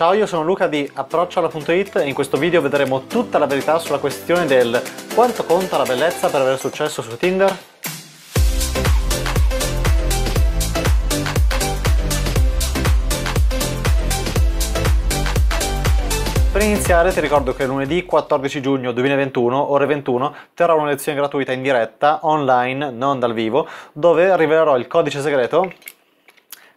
Ciao, io sono Luca di Approcciola.it e in questo video vedremo tutta la verità sulla questione del quanto conta la bellezza per avere successo su Tinder. Per iniziare ti ricordo che lunedì 14 giugno 2021, ore 21, terrò una lezione gratuita in diretta, online, non dal vivo, dove rivelerò il codice segreto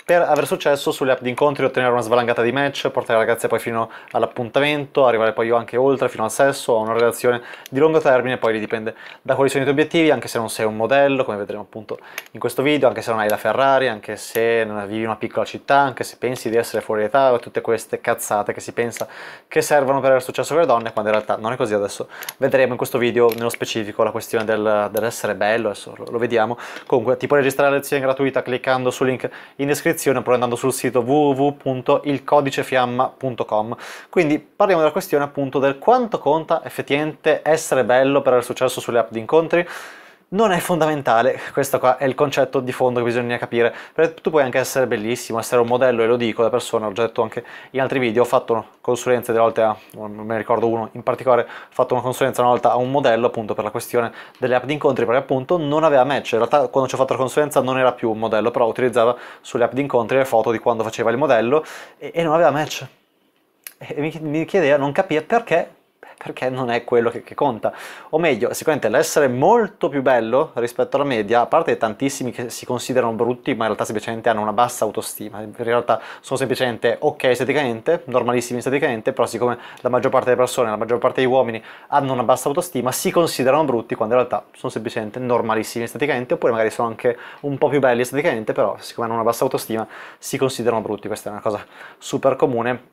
per aver successo sulle app di incontri, ottenere una svalangata di match, portare le ragazze poi fino all'appuntamento, arrivare poi anche oltre, fino al sesso, a una relazione di lungo termine, poi dipende da quali sono i tuoi obiettivi, anche se non sei un modello, come vedremo appunto in questo video, anche se non hai la Ferrari, anche se non vivi in una piccola città, anche se pensi di essere fuori età, tutte queste cazzate che si pensa che servono per avere successo con le donne, quando in realtà non è così adesso. Vedremo in questo video nello specifico la questione del, dell'essere bello, adesso lo, lo vediamo. Comunque ti puoi registrare la lezione gratuita cliccando sul link in descrizione descrizione oppure andando sul sito www.ilcodicefiamma.com. Quindi parliamo della questione appunto del quanto conta effettivamente essere bello per avere successo sulle app di incontri non è fondamentale, questo qua è il concetto di fondo che bisogna capire, perché tu puoi anche essere bellissimo, essere un modello, e lo dico da persona, l'ho già detto anche in altri video, ho fatto consulenze delle volte a, non me ne ricordo uno in particolare, ho fatto una consulenza una volta a un modello appunto per la questione delle app di incontri, perché appunto non aveva match, in realtà quando ci ho fatto la consulenza non era più un modello, però utilizzava sulle app di incontri le foto di quando faceva il modello e, e non aveva match. E mi, mi chiedeva, non capire perché perché non è quello che, che, conta. O meglio, sicuramente l'essere molto più bello rispetto alla media, a parte tantissimi che si considerano brutti, ma in realtà semplicemente hanno una bassa autostima. In realtà sono semplicemente ok esteticamente, normalissimi esteticamente, però siccome la maggior parte delle persone, la maggior parte degli uomini hanno una bassa autostima, si considerano brutti quando in realtà sono semplicemente normalissimi esteticamente, oppure magari sono anche un po' più belli esteticamente, però siccome hanno una bassa autostima si considerano brutti. Questa è una cosa super comune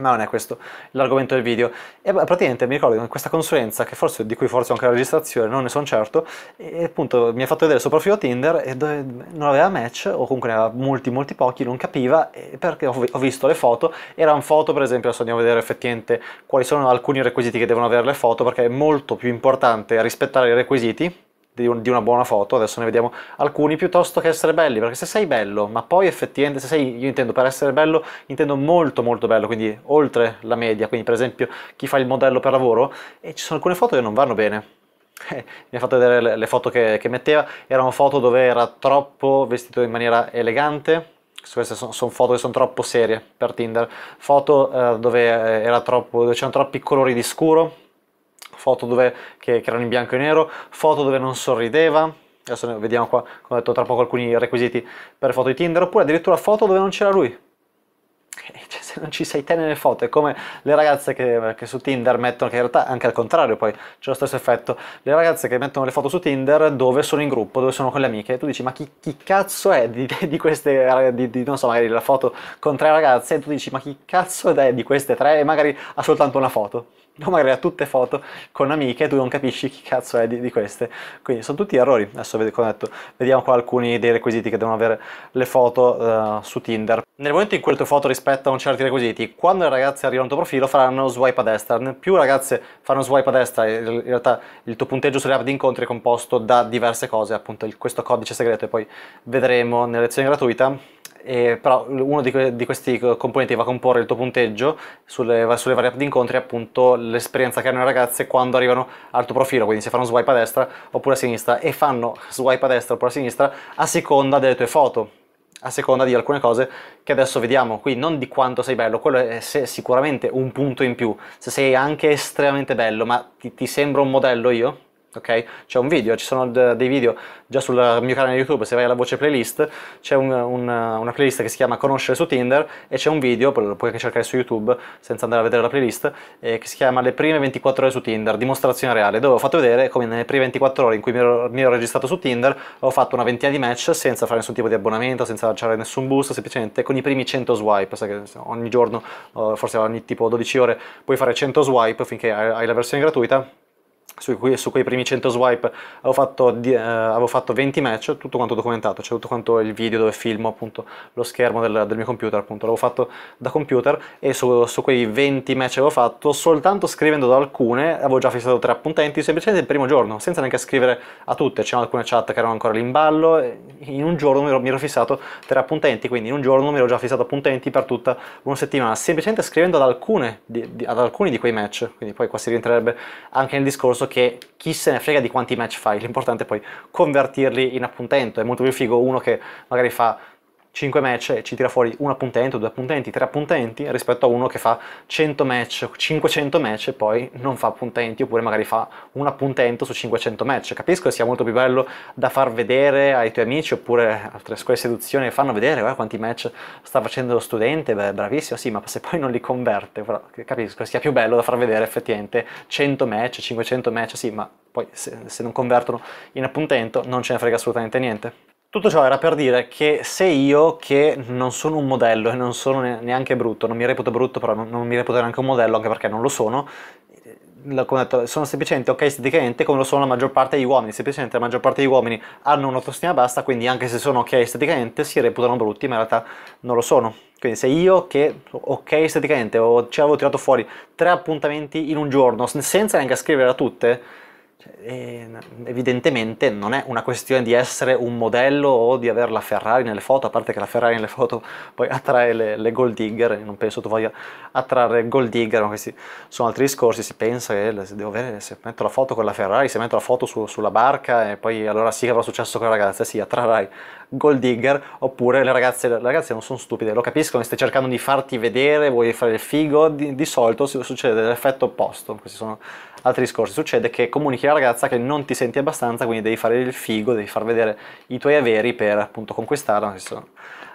ma non è questo l'argomento del video. E praticamente mi ricordo in questa consulenza, forse, di cui forse ho anche la registrazione, non ne sono certo, e appunto mi ha fatto vedere il suo profilo Tinder e non aveva match, o comunque ne aveva molti molti pochi, non capiva, perché ho, visto le foto, erano foto per esempio, adesso andiamo a vedere effettivamente quali sono alcuni requisiti che devono avere le foto, perché è molto più importante rispettare i requisiti, di, un, di, una buona foto, adesso ne vediamo alcuni, piuttosto che essere belli, perché se sei bello, ma poi effettivamente, se sei, io intendo per essere bello, intendo molto molto bello, quindi oltre la media, quindi per esempio chi fa il modello per lavoro, e ci sono alcune foto che non vanno bene, mi ha fatto vedere le, le foto che, che, metteva, erano foto dove era troppo vestito in maniera elegante, queste sono, sono foto che sono troppo serie per Tinder, foto eh, dove, eh, dove c'erano troppi colori di scuro, foto dove, che, che erano in bianco e nero, foto dove non sorrideva, adesso vediamo qua, come ho detto tra poco alcuni requisiti per foto di Tinder, oppure addirittura foto dove non c'era lui. Cioè, se non ci sei te nelle foto, è come le ragazze che, che, su Tinder mettono, che in realtà anche al contrario poi c'è lo stesso effetto, le ragazze che mettono le foto su Tinder dove sono in gruppo, dove sono con le amiche, e tu dici ma chi, chi cazzo è di, di queste, di, di, non so magari la foto con tre ragazze, e tu dici ma chi cazzo è di queste tre e magari ha soltanto una foto o magari ha tutte foto con amiche e tu non capisci chi cazzo è di, di queste. Quindi sono tutti errori. Adesso come detto, vediamo qua alcuni dei requisiti che devono avere le foto uh, su Tinder. Nel momento in cui le tue foto rispettano certi requisiti, quando le ragazze arrivano al tuo profilo faranno swipe a destra. Più ragazze fanno swipe a destra, in realtà il tuo punteggio sulle app di incontri è composto da diverse cose, appunto questo codice segreto e poi vedremo nella lezione gratuita e, però uno di, que di, questi componenti va a comporre il tuo punteggio sulle, sulle varie app di incontri appunto l'esperienza che hanno le ragazze quando arrivano al tuo profilo, quindi se fanno swipe a destra oppure a sinistra e fanno swipe a destra oppure a sinistra a seconda delle tue foto a seconda di alcune cose che adesso vediamo qui, non di quanto sei bello, quello è sicuramente un punto in più, se sei anche estremamente bello, ma ti, ti sembro un modello io? ok? C'è un video, ci sono dei video già sul mio canale YouTube, se vai alla voce playlist, c'è un, un, una playlist che si chiama Conoscere su Tinder e c'è un video, lo puoi anche cercare su YouTube senza andare a vedere la playlist, eh, che si chiama Le prime 24 ore su Tinder, dimostrazione reale, dove ho fatto vedere come nelle prime 24 ore in cui mi ero, mi ero registrato su Tinder ho fatto una ventina di match senza fare nessun tipo di abbonamento, senza lanciare nessun boost, semplicemente con i primi 100 swipe, sai che ogni giorno, oh, forse ogni tipo 12 ore, puoi fare 100 swipe finché hai la versione gratuita su quei, su quei primi 100 swipe avevo fatto, eh, avevo fatto, 20 match, tutto quanto documentato, cioè tutto quanto il video dove filmo appunto lo schermo del, del mio computer appunto, l'avevo fatto da computer e su, su, quei 20 match avevo fatto soltanto scrivendo ad alcune avevo già fissato tre appuntamenti semplicemente il primo giorno, senza neanche scrivere a tutte, c'erano alcune chat che erano ancora lì in ballo, in un giorno mi ero, mi ero fissato tre appuntamenti, quindi in un giorno mi ero già fissato appuntamenti per tutta una settimana, semplicemente scrivendo ad, alcune, di, di, ad alcuni di quei match, quindi poi qua si rientrerebbe anche nel discorso che chi se ne frega di quanti match fai, l'importante è poi convertirli in appuntamento, è molto più figo uno che magari fa 5 match e ci tira fuori un appuntamento, due appuntamenti, tre appuntamenti rispetto a uno che fa 100 match, 500 match e poi non fa appuntamenti oppure magari fa un appuntamento su 500 match. Capisco che sia molto più bello da far vedere ai tuoi amici oppure altre scuole di seduzione che fanno vedere guarda quanti match sta facendo lo studente, beh, bravissimo, sì, ma se poi non li converte, però capisco che sia più bello da far vedere effettivamente 100 match, 500 match, sì, ma poi se, se non convertono in appuntamento non ce ne frega assolutamente niente. Tutto ciò era per dire che se io, che non sono un modello e non sono neanche brutto, non mi reputo brutto però non, mi reputo neanche un modello anche perché non lo sono, eh, come detto, sono semplicemente ok esteticamente come lo sono la maggior parte degli uomini, semplicemente la maggior parte degli uomini hanno un'autostima bassa, quindi anche se sono ok esteticamente si reputano brutti, ma in realtà non lo sono. Quindi se io che ok esteticamente ho, ci avevo tirato fuori tre appuntamenti in un giorno senza neanche scrivere a tutte, cioè, evidentemente non è una questione di essere un modello o di avere la Ferrari nelle foto, a parte che la Ferrari nelle foto poi attrae le, le gold digger, non penso tu voglia attrarre gold digger, ma questi sono altri discorsi, si pensa che se, devo avere, se metto la foto con la Ferrari, se metto la foto su, sulla barca e poi allora sì che avrà successo con la ragazza, sì attrarrai gold digger, oppure le ragazze, le ragazze non sono stupide, lo capiscono, stai cercando di farti vedere, vuoi fare il figo, di, di solito succede l'effetto opposto, questi sono altri discorsi, succede che comunichiamo la ragazza che non ti senti abbastanza, quindi devi fare il figo, devi far vedere i tuoi averi per appunto conquistarla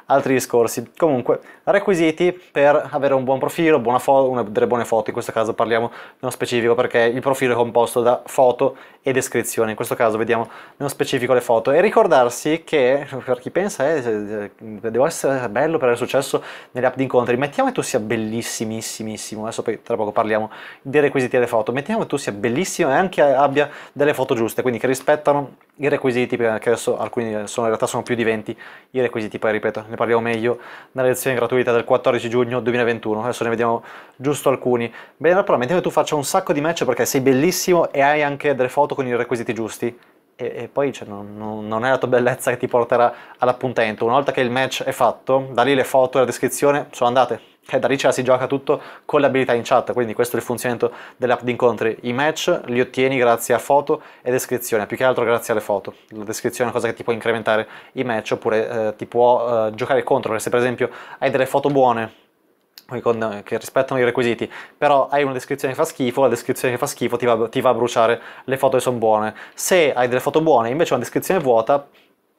altri discorsi. Comunque, requisiti per avere un buon profilo, buona una, delle buone foto, in questo caso parliamo nello specifico perché il profilo è composto da foto e descrizione, in questo caso vediamo nello specifico le foto e ricordarsi che per chi pensa eh, devo essere bello per avere successo nelle app di incontri, mettiamo che tu sia bellissimissimo, adesso poi tra poco parliamo dei requisiti delle foto, mettiamo che tu sia bellissimo e anche abbia delle foto giuste, quindi che rispettano i requisiti, perché adesso alcuni sono, in realtà sono più di 20 i requisiti, poi ripeto, ne parliamo meglio nella lezione gratuita del 14 giugno 2021. Adesso ne vediamo giusto alcuni. Bene, però mettiamo che tu faccia un sacco di match perché sei bellissimo e hai anche delle foto con i requisiti giusti. E, e poi cioè, non, non, è la tua bellezza che ti porterà all'appuntamento. Una volta che il match è fatto, da lì le foto e la descrizione sono andate e cioè, da lì ce la si gioca tutto con le abilità in chat, quindi questo è il funzionamento dell'app di incontri. I match li ottieni grazie a foto e descrizione, più che altro grazie alle foto. La descrizione è una cosa che ti può incrementare i match oppure eh, ti può eh, giocare contro, perché se per esempio hai delle foto buone che rispettano i requisiti, però hai una descrizione che fa schifo, la descrizione che fa schifo ti va, ti va a bruciare le foto che sono buone. Se hai delle foto buone invece una descrizione vuota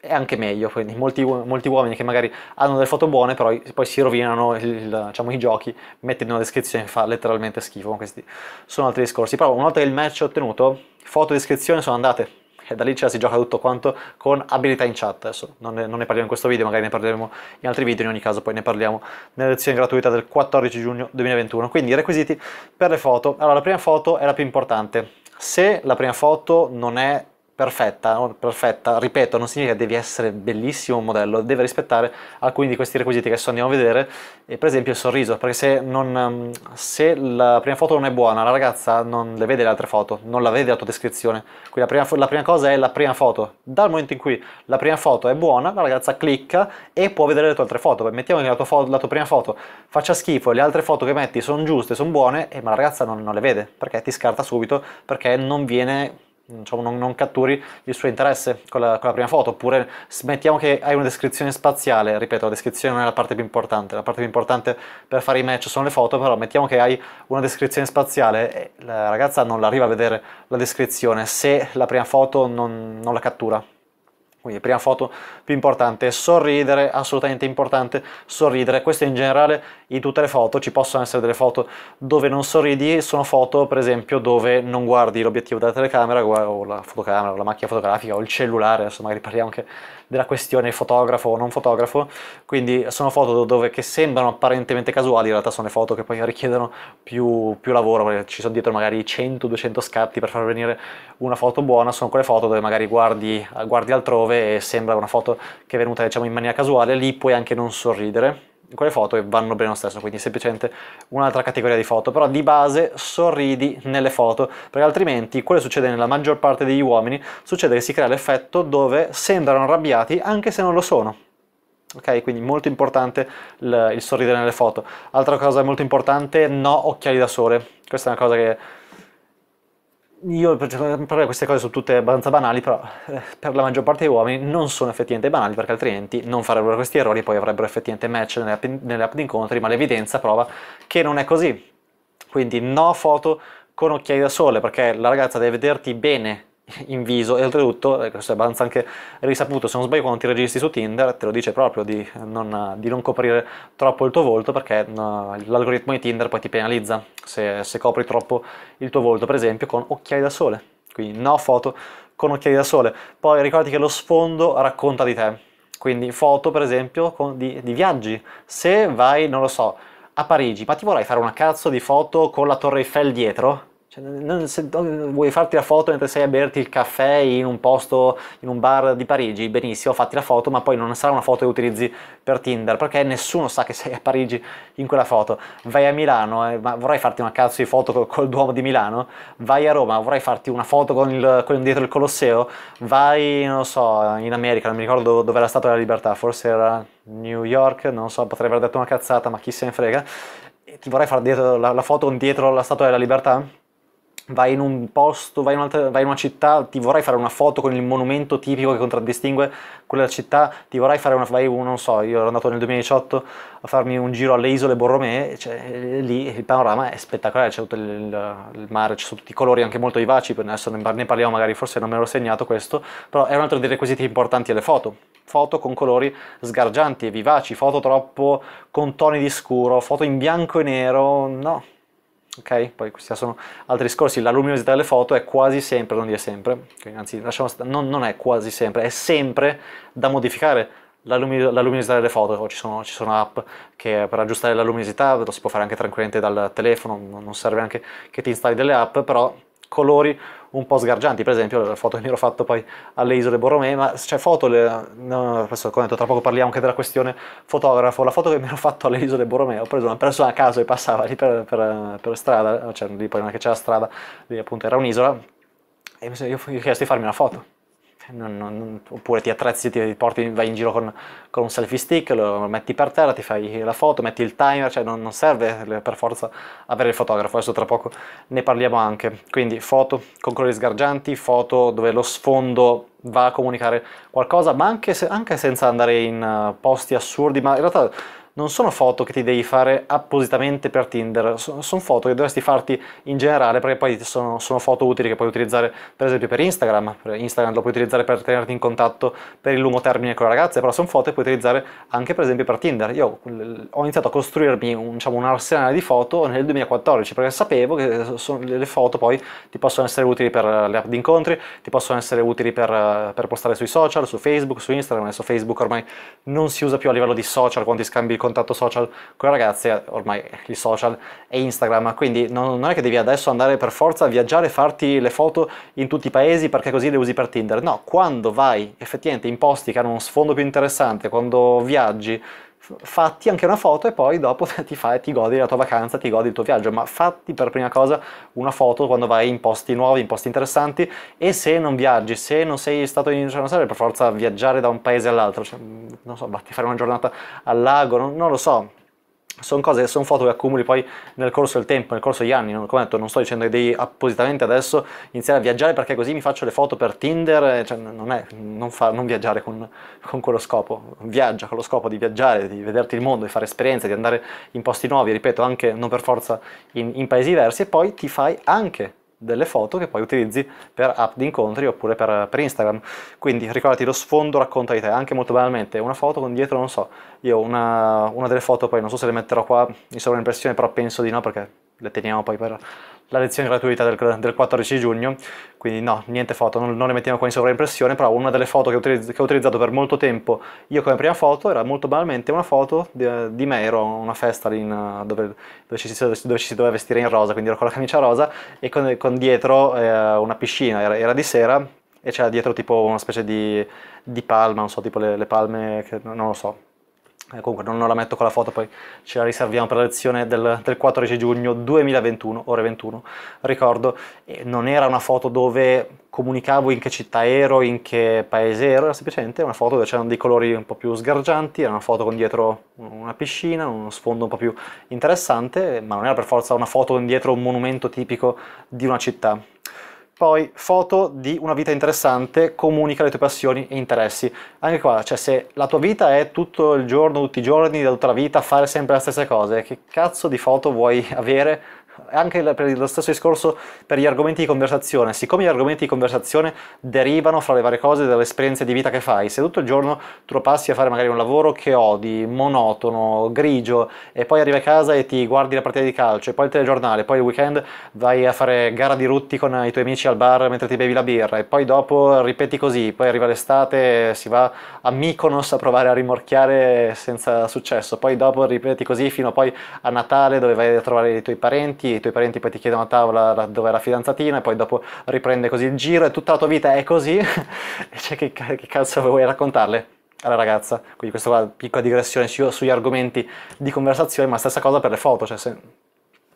è anche meglio, quindi molti, molti, uomini che magari hanno delle foto buone, però poi si rovinano il, diciamo, i giochi, mettendo una descrizione che fa letteralmente schifo, questi sono altri discorsi. Però una volta che il match è ottenuto, foto e descrizione sono andate, e da lì ce cioè, la si gioca tutto quanto con abilità in chat, adesso non ne, non ne parliamo in questo video, magari ne parleremo in altri video, in ogni caso poi ne parliamo nella lezione gratuita del 14 giugno 2021. Quindi i requisiti per le foto, allora la prima foto è la più importante, se la prima foto non è perfetta, perfetta, ripeto, non significa che devi essere bellissimo un modello, deve rispettare alcuni di questi requisiti che adesso andiamo a vedere, e per esempio il sorriso, perché se, non, ehm, se, la prima foto non è buona, la ragazza non le vede le altre foto, non la vede la tua descrizione, quindi la prima, la prima cosa è la prima foto, dal momento in cui la prima foto è buona, la ragazza clicca e può vedere le tue altre foto, mettiamo che la tua, foto, la tua, prima foto faccia schifo, le altre foto che metti sono giuste, sono buone, eh, ma la ragazza non, non le vede, perché ti scarta subito, perché non viene diciamo, non, non, catturi il suo interesse con la, con la, prima foto, oppure mettiamo che hai una descrizione spaziale, ripeto, la descrizione non è la parte più importante, la parte più importante per fare i match sono le foto, però mettiamo che hai una descrizione spaziale e la ragazza non arriva a vedere la descrizione se la prima foto non, non la cattura. Quindi prima foto più importante, sorridere, assolutamente importante sorridere. Questo in generale in tutte le foto, ci possono essere delle foto dove non sorridi, sono foto per esempio dove non guardi l'obiettivo della telecamera o la fotocamera, o la macchina fotografica o il cellulare, adesso magari parliamo anche della questione fotografo o non fotografo, quindi sono foto dove, che sembrano apparentemente casuali, in realtà sono foto che poi richiedono più, più lavoro, perché ci sono dietro magari 100-200 scatti per far venire una foto buona, sono quelle foto dove magari guardi, guardi altrove e sembra una foto che è venuta diciamo, in maniera casuale, lì puoi anche non sorridere quelle foto e vanno bene lo stesso, quindi semplicemente un'altra categoria di foto, però di base sorridi nelle foto, perché altrimenti quello succede nella maggior parte degli uomini, succede che si crea l'effetto dove sembrano arrabbiati anche se non lo sono. Ok, quindi molto importante il, il sorridere nelle foto. Altra cosa molto importante, no occhiali da sole. Questa è una cosa che io per queste cose sono tutte abbastanza banali, però eh, per la maggior parte degli uomini non sono effettivamente banali, perché altrimenti non farebbero questi errori e poi avrebbero effettivamente match nelle app, nelle app di incontri, ma l'evidenza prova che non è così. Quindi no foto con occhiali da sole, perché la ragazza deve vederti bene in viso e oltretutto, eh, questo è abbastanza anche risaputo, se non sbaglio quando ti registri su Tinder te lo dice proprio di non, di non coprire troppo il tuo volto perché l'algoritmo di Tinder poi ti penalizza se, se, copri troppo il tuo volto, per esempio con occhiali da sole, quindi no foto con occhiali da sole. Poi ricordati che lo sfondo racconta di te, quindi foto per esempio con, di, di viaggi, se vai, non lo so, a Parigi, ma ti vorrai fare una cazzo di foto con la Torre Eiffel dietro? Cioè, non, se vuoi farti la foto mentre sei a berti il caffè in un posto, in un bar di Parigi, benissimo, fatti la foto, ma poi non sarà una foto che utilizzi per Tinder, perché nessuno sa che sei a Parigi in quella foto. Vai a Milano, eh, ma vorrai farti una cazzo di foto col, col, Duomo di Milano? Vai a Roma, vorrai farti una foto con il, con dietro il Colosseo? Vai, non so, in America, non mi ricordo dove era Statua della Libertà, forse era New York, non so, potrei aver detto una cazzata, ma chi se ne frega. ti vorrai fare la, la foto con dietro la Statua della Libertà? vai in un posto, vai in, vai in, una città, ti vorrai fare una foto con il monumento tipico che contraddistingue quella città, ti vorrai fare una, vai, non so, io ero andato nel 2018 a farmi un giro alle isole Borromee, cioè, eh, lì il panorama è spettacolare, c'è tutto il, il, mare, ci sono tutti i colori anche molto vivaci, adesso ne parliamo magari, forse non me l'ho segnato questo, però è un altro dei requisiti importanti alle foto. Foto con colori sgargianti e vivaci, foto troppo con toni di scuro, foto in bianco e nero, no, ok? Poi questi sono altri discorsi, la luminosità delle foto è quasi sempre, non dire sempre, anzi lasciamo, non, non è quasi sempre, è sempre da modificare la, lum la luminosità delle foto, ci sono, ci sono, app che per aggiustare la luminosità lo si può fare anche tranquillamente dal telefono, non serve anche che ti installi delle app, però colori un po' sgargianti, per esempio la foto che mi ero fatto poi alle isole Borromei, ma c'è cioè, foto, le, no, adesso come detto, tra poco parliamo anche della questione fotografo, la foto che mi ero fatto alle isole Borromei, ho preso una persona a caso e passava lì per, per, per strada, cioè lì poi non è che c'era strada, lì appunto era un'isola, e mi sono, io, io chiesto di farmi una foto non, non, oppure ti attrezzi, ti porti, vai in giro con, con, un selfie stick, lo metti per terra, ti fai la foto, metti il timer, cioè non, non serve per forza avere il fotografo, adesso tra poco ne parliamo anche. Quindi foto con colori sgargianti, foto dove lo sfondo va a comunicare qualcosa, ma anche, se, anche senza andare in eh, posti assurdi, ma in realtà non sono foto che ti devi fare appositamente per Tinder, sono foto che dovresti farti in generale perché poi sono, sono, foto utili che puoi utilizzare per esempio per Instagram, per Instagram lo puoi utilizzare per tenerti in contatto per il lungo termine con le ragazze, però sono foto che puoi utilizzare anche per esempio per Tinder. Io ho iniziato a costruirmi un, diciamo, un arsenale di foto nel 2014 perché sapevo che eh, sono, le foto poi ti possono essere utili per eh, le app di incontri, ti possono essere utili per, eh, per postare sui social, su Facebook, su Instagram, adesso Facebook ormai non si usa più a livello di social quando ti scambi il contatto social con le ragazze, ormai i social e Instagram, quindi non, non è che devi adesso andare per forza a viaggiare e farti le foto in tutti i paesi perché così le usi per Tinder, no, quando vai effettivamente in posti che hanno uno sfondo più interessante, quando viaggi, fatti anche una foto e poi dopo ti, fai, ti godi la tua vacanza, ti godi il tuo viaggio, ma fatti per prima cosa una foto quando vai in posti nuovi, in posti interessanti e se non viaggi, se non sei stato in cioè non serve per forza viaggiare da un paese all'altro, cioè, non so, batti a fare una giornata al lago, non, non lo so, sono cose che sono foto che accumuli poi nel corso del tempo, nel corso degli anni, come detto non sto dicendo che devi appositamente adesso iniziare a viaggiare perché così mi faccio le foto per Tinder, eh, cioè non, è, non, fa, non viaggiare con, con, quello scopo, viaggia con lo scopo di viaggiare, di vederti il mondo, di fare esperienze, di andare in posti nuovi, ripeto anche non per forza in, in paesi diversi e poi ti fai anche delle foto che poi utilizzi per app di incontri oppure per, per, Instagram. Quindi ricordati lo sfondo racconta di te, anche molto banalmente, una foto con dietro, non so, io una, una delle foto poi non so se le metterò qua in sovraimpressione, però penso di no perché le teniamo poi per la lezione gratuita del, del 14 giugno, quindi no, niente foto, non, non, le mettiamo qua in sovraimpressione, però una delle foto che, utilizz che ho utilizzato per molto tempo io come prima foto era molto banalmente una foto di, di me, ero a una festa in, dove, dove, ci, dove, ci, si doveva vestire in rosa, quindi ero con la camicia rosa e con, con dietro eh, una piscina, era, era di sera, e c'era dietro tipo una specie di, di palma, non so, tipo le, le palme, che, non lo so, eh, comunque non, la metto con la foto, poi ce la riserviamo per la lezione del, del 14 giugno 2021, ore 21, ricordo, eh, non era una foto dove comunicavo in che città ero, in che paese ero, era semplicemente una foto dove c'erano dei colori un po' più sgargianti, era una foto con dietro una piscina, uno sfondo un po' più interessante, ma non era per forza una foto con dietro un monumento tipico di una città. Poi foto di una vita interessante, comunica le tue passioni e interessi. Anche qua, cioè se la tua vita è tutto il giorno, tutti i giorni, da tutta la vita, fare sempre le stesse cose, che cazzo di foto vuoi avere anche per lo stesso discorso per gli argomenti di conversazione, siccome gli argomenti di conversazione derivano fra le varie cose dalle esperienze di vita che fai, se tutto il giorno tu lo passi a fare magari un lavoro che odi, monotono, grigio, e poi arrivi a casa e ti guardi la partita di calcio, e poi il telegiornale, poi il weekend vai a fare gara di rutti con i tuoi amici al bar mentre ti bevi la birra, e poi dopo ripeti così, poi arriva l'estate, e si va a Mykonos a provare a rimorchiare senza successo, poi dopo ripeti così fino a, a Natale dove vai a trovare i tuoi parenti, chi, i tuoi parenti poi ti chiedono a tavola dove è la fidanzatina e poi dopo riprende così il giro e tutta la tua vita è così, E cioè che, che cazzo vuoi raccontarle? alla ragazza, quindi questa qua piccola digressione su, sugli argomenti di conversazione, ma stessa cosa per le foto, cioè se,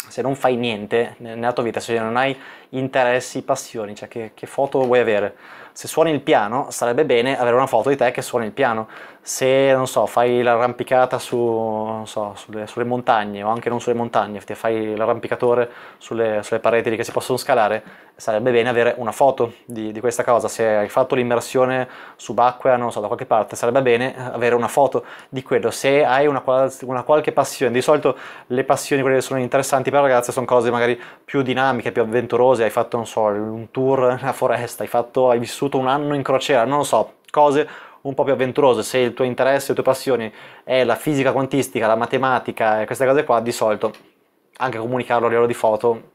se non fai niente nella tua vita, se non hai interessi, passioni, cioè che, che foto vuoi avere? se suoni il piano sarebbe bene avere una foto di te che suoni il piano. Se, non so, fai l'arrampicata su, so, sulle, sulle, montagne o anche non sulle montagne, fai l'arrampicatore sulle, sulle pareti che si possono scalare, sarebbe bene avere una foto di, di questa cosa. Se hai fatto l'immersione subacquea, non so, da qualche parte, sarebbe bene avere una foto di quello. Se hai una, una qualche passione, di solito le passioni, quelle che sono interessanti per ragazze, sono cose magari più dinamiche, più avventurose, hai fatto, non so, un tour nella foresta, hai, fatto, hai vissuto vissuto un anno in crociera, non lo so, cose un po' più avventurose, se il tuo interesse, le tue passioni è la fisica quantistica, la matematica e queste cose qua, di solito anche comunicarlo a livello di foto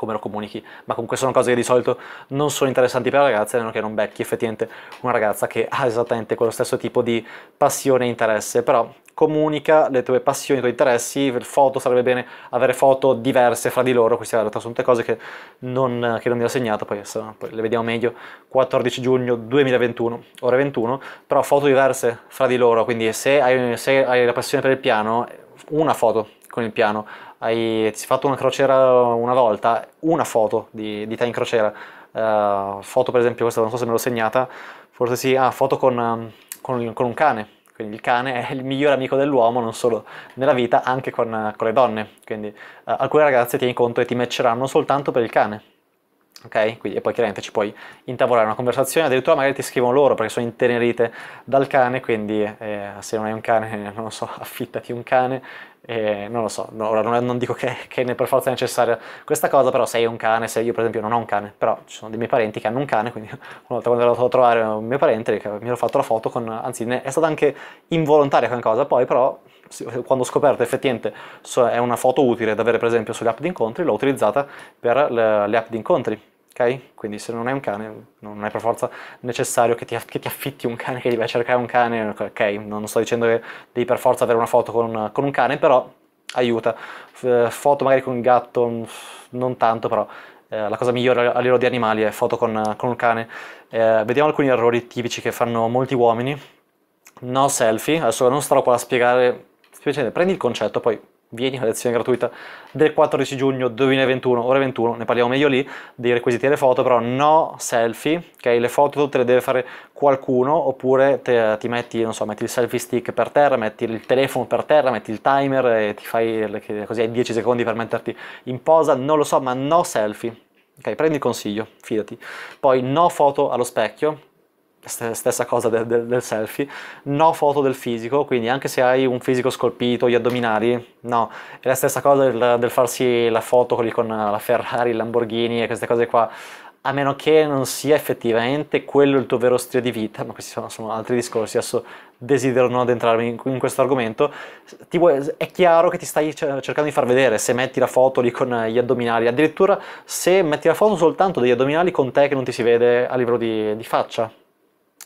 come lo comunichi, ma comunque sono cose che di solito non sono interessanti per ragazze, a meno che non becchi effettivamente una ragazza che ha esattamente quello stesso tipo di passione e interesse, però comunica le tue passioni, i tuoi interessi, foto sarebbe bene avere foto diverse fra di loro, queste in realtà sono tutte cose che non, che non vi ho segnato, poi, adesso, poi le vediamo meglio, 14 giugno 2021, ore 21, però foto diverse fra di loro, quindi se hai, se hai la passione per il piano, una foto con il piano, hai, ti sei fatto una crociera una volta, una foto di, di te in crociera, uh, foto per esempio, questa non so se me l'ho segnata, forse sì, ah, foto con, ehm, con, con un cane, quindi il cane è il migliore amico dell'uomo non solo nella vita, anche con, con le donne, quindi uh, alcune ragazze tieni conto e ti matcheranno soltanto per il cane, Ok? Quindi, e poi chiaramente ci puoi intavolare una conversazione, addirittura magari ti scrivono loro perché sono intenerite dal cane, quindi eh, se non hai un cane, non lo so, affittati un cane, eh, non lo so, no, ora non, non, dico che, che per forza è necessaria questa cosa, però se hai un cane, se io per esempio non ho un cane, però ci sono dei miei parenti che hanno un cane, quindi una volta quando ero andato a trovare un mio parente mi ero fatto la foto con, anzi è stata anche involontaria come cosa, poi però quando ho scoperto effettivamente è una foto utile da avere per esempio sulle app di incontri, l'ho utilizzata per le app di incontri quindi se non hai un cane non è per forza necessario che ti, che ti affitti un cane, che ti vai a cercare un cane, ok? Non sto dicendo che devi per forza avere una foto con, con un cane, però aiuta. Foto magari con un gatto, mm, non tanto, però eh, la cosa migliore a livello di animali è foto con, con un cane. Eh, vediamo alcuni errori tipici che fanno molti uomini. No selfie, adesso non starò qua a spiegare, prendi il concetto, poi vieni alla lezione gratuita del 14 giugno 2021, ore 21, ne parliamo meglio lì, dei requisiti delle foto, però no selfie, ok? Le foto te le deve fare qualcuno, oppure te, ti metti, non so, metti il selfie stick per terra, metti il telefono per terra, metti il timer e ti fai così hai 10 secondi per metterti in posa, non lo so, ma no selfie. Ok, prendi il consiglio, fidati. Poi no foto allo specchio, stessa cosa del, del, del, selfie, no foto del fisico, quindi anche se hai un fisico scolpito, gli addominali, no, è la stessa cosa del, del farsi la foto con, con la Ferrari, il Lamborghini e queste cose qua, a meno che non sia effettivamente quello il tuo vero stile di vita, ma questi sono, sono altri discorsi, adesso desidero non addentrarmi in, in questo argomento, tipo è chiaro che ti stai cercando di far vedere se metti la foto lì con gli addominali, addirittura se metti la foto soltanto degli addominali con te che non ti si vede a livello di, di faccia,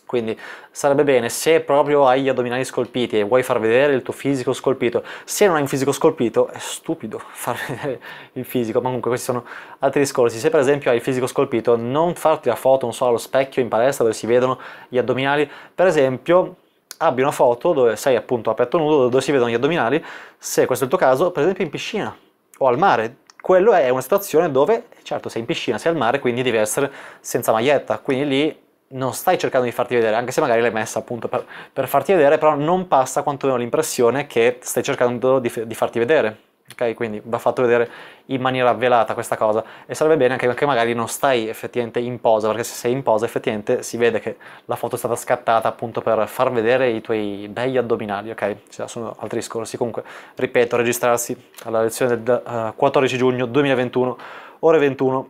quindi sarebbe bene se proprio hai gli addominali scolpiti e vuoi far vedere il tuo fisico scolpito, se non hai un fisico scolpito è stupido far vedere il fisico, ma comunque questi sono altri discorsi. Se per esempio hai il fisico scolpito, non farti la foto, non so, allo specchio in palestra dove si vedono gli addominali, per esempio abbi una foto dove sei appunto a petto nudo, dove si vedono gli addominali, se questo è il tuo caso, per esempio in piscina o al mare, quello è una situazione dove, certo, sei in piscina, sei al mare, quindi devi essere senza maglietta, quindi lì non stai cercando di farti vedere, anche se magari l'hai messa appunto per, per farti vedere, però non passa quantomeno l'impressione che stai cercando di, di farti vedere. Ok, quindi va fatto vedere in maniera velata questa cosa e sarebbe bene anche perché magari non stai effettivamente in posa, perché se sei in posa effettivamente si vede che la foto è stata scattata appunto per far vedere i tuoi bei addominali, ok? Ci sono altri discorsi. Comunque, ripeto, registrarsi alla lezione del uh, eh, 14 giugno 2021, ore 21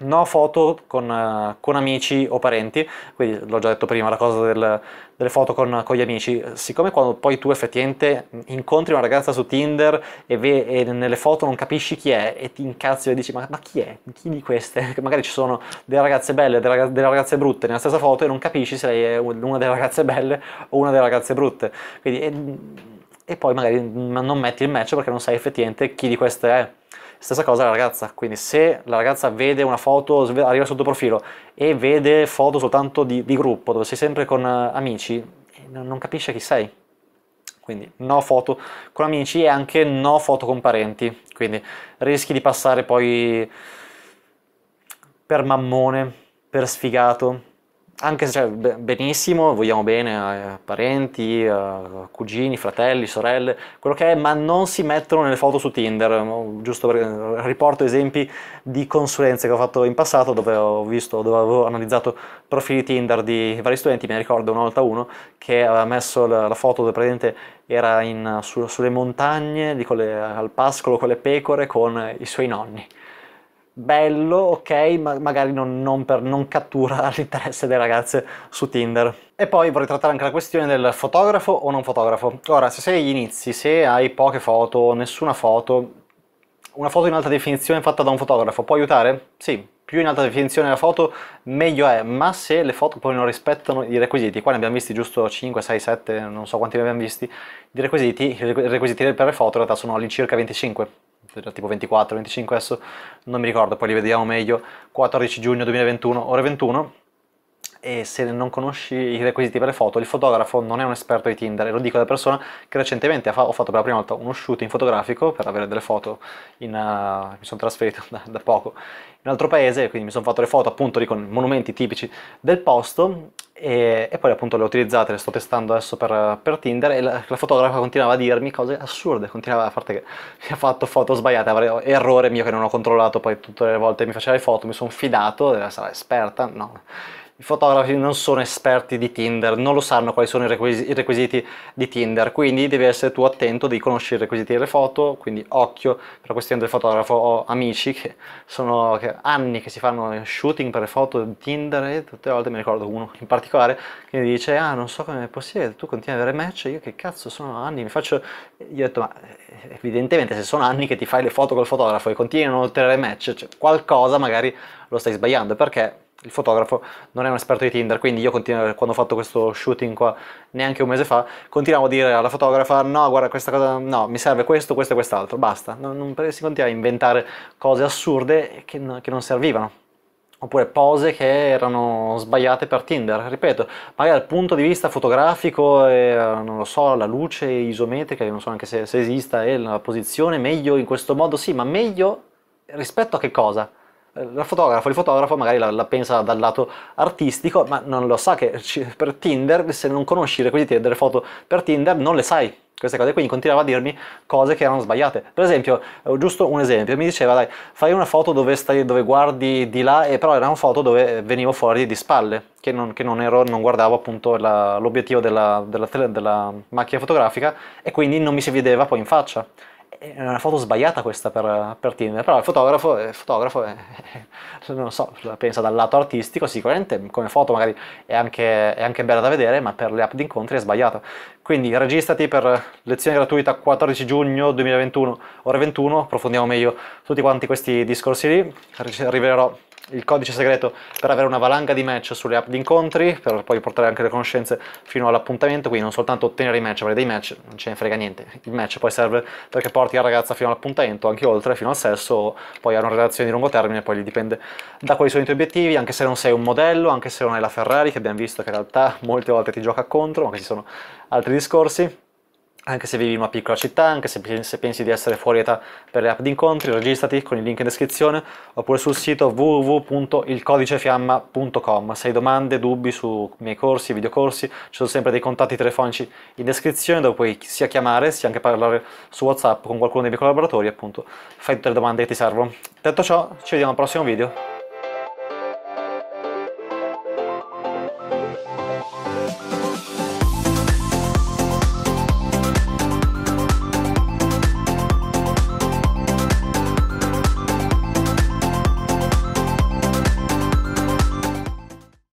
no foto con, eh, con, amici o parenti, quindi l'ho già detto prima la cosa del, delle foto con, con, gli amici, siccome quando poi tu effettivamente incontri una ragazza su Tinder e, ve, e nelle foto non capisci chi è e ti incazzi e dici ma, ma, chi è? Chi di queste? Che magari ci sono delle ragazze belle e delle, delle ragazze brutte nella stessa foto e non capisci se lei è una delle ragazze belle o una delle ragazze brutte, quindi, e, e poi magari mm, non metti il match perché non sai effettivamente chi di queste è. Stessa cosa la ragazza, quindi se la ragazza vede una foto, arriva sotto profilo e vede foto soltanto di, di gruppo, dove sei sempre con eh, amici, eh, non capisce chi sei. Quindi no foto con amici e anche no foto con parenti, quindi rischi di passare poi per mammone, per sfigato, anche se cioè, benissimo, vogliamo bene a eh, parenti, a eh, cugini, fratelli, sorelle, quello che è, ma non si mettono nelle foto su Tinder. Giusto per, eh, riporto esempi di consulenze che ho fatto in passato dove ho visto, dove avevo analizzato profili Tinder di vari studenti, Mi ricordo una volta uno che aveva messo la, la foto del presente era in, su, sulle montagne, le, al pascolo con le pecore, con i suoi nonni bello, ok, ma magari non, non, per, non cattura l'interesse delle ragazze su Tinder. E poi vorrei trattare anche la questione del fotografo o non fotografo. Ora, se sei agli inizi, se hai poche foto, nessuna foto, una foto in alta definizione fatta da un fotografo può aiutare? Sì, più in alta definizione la foto meglio è, ma se le foto poi non rispettano i requisiti, qua ne abbiamo visti giusto 5, 6, 7, non so quanti ne abbiamo visti, di requisiti, i requisiti per le foto in realtà sono all'incirca 25 tipo 24, 25 adesso, non mi ricordo, poi li vediamo meglio, 14 giugno 2021, ore 21, e se non conosci i requisiti per le foto, il fotografo non è un esperto di Tinder e lo dico da persona che recentemente ho fatto per la prima volta uno shooting fotografico per avere delle foto in, uh, mi sono trasferito da, da, poco in un altro paese, quindi mi sono fatto le foto appunto lì con monumenti tipici del posto e, e poi appunto le ho utilizzate, le sto testando adesso per, per Tinder e la, la, fotografa continuava a dirmi cose assurde, continuava a parte che mi ha fatto foto sbagliate, avrei, errore mio che non ho controllato, poi tutte le volte mi faceva le foto, mi sono fidato, sarà esperta, no i fotografi non sono esperti di Tinder, non lo sanno quali sono i, requis i requisiti di Tinder, quindi devi essere tu attento di conoscere i requisiti delle foto, quindi occhio per la questione del fotografo, ho amici che sono che anni che si fanno shooting per le foto di Tinder e tutte le volte mi ricordo uno in particolare che mi dice ah non so come è possibile, tu continui ad avere match, io che cazzo sono anni, mi faccio, io ho detto ma eh, evidentemente se sono anni che ti fai le foto col fotografo e continui a non ottenere match, cioè, qualcosa magari lo stai sbagliando perché il fotografo non è un esperto di Tinder, quindi io continuo, quando ho fatto questo shooting qua neanche un mese fa, continuavo a dire alla fotografa no guarda questa cosa, no mi serve questo, questo e quest'altro, basta, non, non, si continua a inventare cose assurde che, che non servivano oppure pose che erano sbagliate per Tinder, ripeto, magari dal punto di vista fotografico, eh, non lo so, la luce isometrica, non so anche se, se esista, e eh, la posizione, meglio in questo modo sì, ma meglio rispetto a che cosa? Eh, la fotografo, il fotografo magari la, la, pensa dal lato artistico, ma non lo sa che per Tinder, se non conosci i requisiti delle foto per Tinder, non le sai queste cose, quindi continuava a dirmi cose che erano sbagliate. Per esempio, eh, giusto un esempio, mi diceva dai, fai una foto dove, stai, dove guardi di là, e però era una foto dove eh, venivo fuori di spalle, che non, che non, ero, non guardavo appunto l'obiettivo della, della, della macchina fotografica e quindi non mi si vedeva poi in faccia è una foto sbagliata questa per, per Tinder, però il fotografo, il fotografo è, non so, pensa dal lato artistico, sicuramente come foto magari è anche, è anche bella da vedere, ma per le app di incontri è sbagliato. Quindi registrati per lezione gratuita 14 giugno 2021, ore 21, approfondiamo meglio tutti quanti questi discorsi lì, rivelerò il codice segreto per avere una valanga di match sulle app di incontri, per poi portare anche le conoscenze fino all'appuntamento, quindi non soltanto ottenere i match, avere dei match, non ce ne frega niente, il match poi serve perché porti la ragazza fino all'appuntamento, anche oltre, fino al sesso, poi a una relazione di lungo termine, poi dipende da quali sono i tuoi obiettivi, anche se non sei un modello, anche se non hai la Ferrari, che abbiamo visto che in realtà molte volte ti gioca contro, ma che ci sono altri discorsi anche se vivi in una piccola città, anche se pensi, di essere fuori età per le app di incontri, registrati con il link in descrizione oppure sul sito www.ilcodicefiamma.com. Se hai domande, dubbi su miei corsi, videocorsi, ci sono sempre dei contatti telefonici in descrizione dove puoi sia chiamare sia anche parlare su WhatsApp con qualcuno dei miei collaboratori, appunto, fai tutte le domande che ti servono. Detto ciò, ci vediamo al prossimo video.